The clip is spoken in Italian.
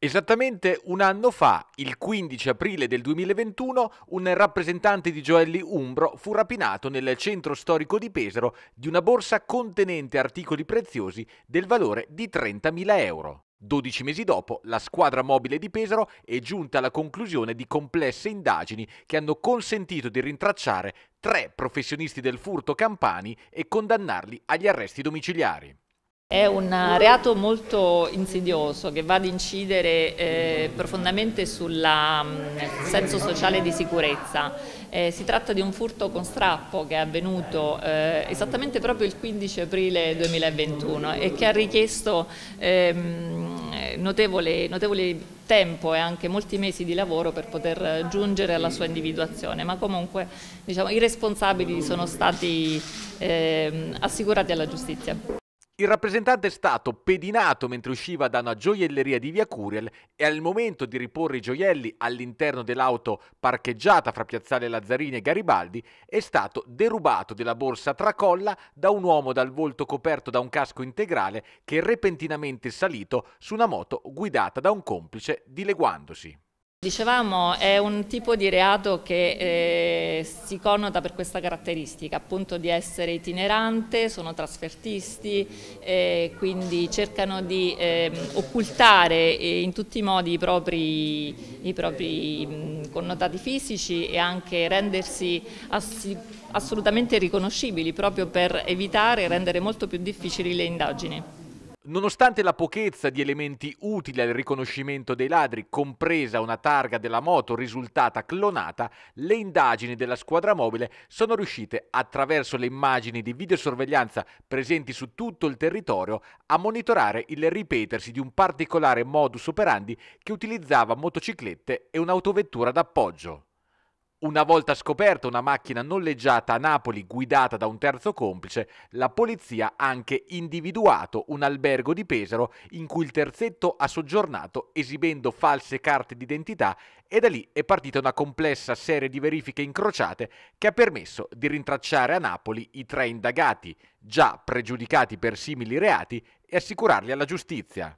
Esattamente un anno fa, il 15 aprile del 2021, un rappresentante di Gioelli Umbro fu rapinato nel centro storico di Pesaro di una borsa contenente articoli preziosi del valore di 30.000 euro. Dodici mesi dopo, la squadra mobile di Pesaro è giunta alla conclusione di complesse indagini che hanno consentito di rintracciare tre professionisti del furto campani e condannarli agli arresti domiciliari. È un reato molto insidioso che va ad incidere eh, profondamente sul mm, senso sociale di sicurezza. Eh, si tratta di un furto con strappo che è avvenuto eh, esattamente proprio il 15 aprile 2021 e che ha richiesto ehm, notevole, notevole tempo e anche molti mesi di lavoro per poter giungere alla sua individuazione, ma comunque diciamo, i responsabili sono stati ehm, assicurati alla giustizia. Il rappresentante è stato pedinato mentre usciva da una gioielleria di via Curiel e al momento di riporre i gioielli all'interno dell'auto parcheggiata fra Piazzale Lazzarini e Garibaldi è stato derubato della borsa tracolla da un uomo dal volto coperto da un casco integrale che è repentinamente salito su una moto guidata da un complice dileguandosi. Dicevamo è un tipo di reato che eh, si connota per questa caratteristica appunto di essere itinerante, sono trasfertisti, eh, quindi cercano di ehm, eh, occultare in tutti i modi i propri, i propri mh, connotati fisici e anche rendersi ass assolutamente riconoscibili proprio per evitare e rendere molto più difficili le indagini. Nonostante la pochezza di elementi utili al riconoscimento dei ladri, compresa una targa della moto risultata clonata, le indagini della squadra mobile sono riuscite, attraverso le immagini di videosorveglianza presenti su tutto il territorio, a monitorare il ripetersi di un particolare modus operandi che utilizzava motociclette e un'autovettura d'appoggio. Una volta scoperta una macchina noleggiata a Napoli guidata da un terzo complice, la polizia ha anche individuato un albergo di Pesaro in cui il terzetto ha soggiornato esibendo false carte d'identità e da lì è partita una complessa serie di verifiche incrociate che ha permesso di rintracciare a Napoli i tre indagati, già pregiudicati per simili reati, e assicurarli alla giustizia.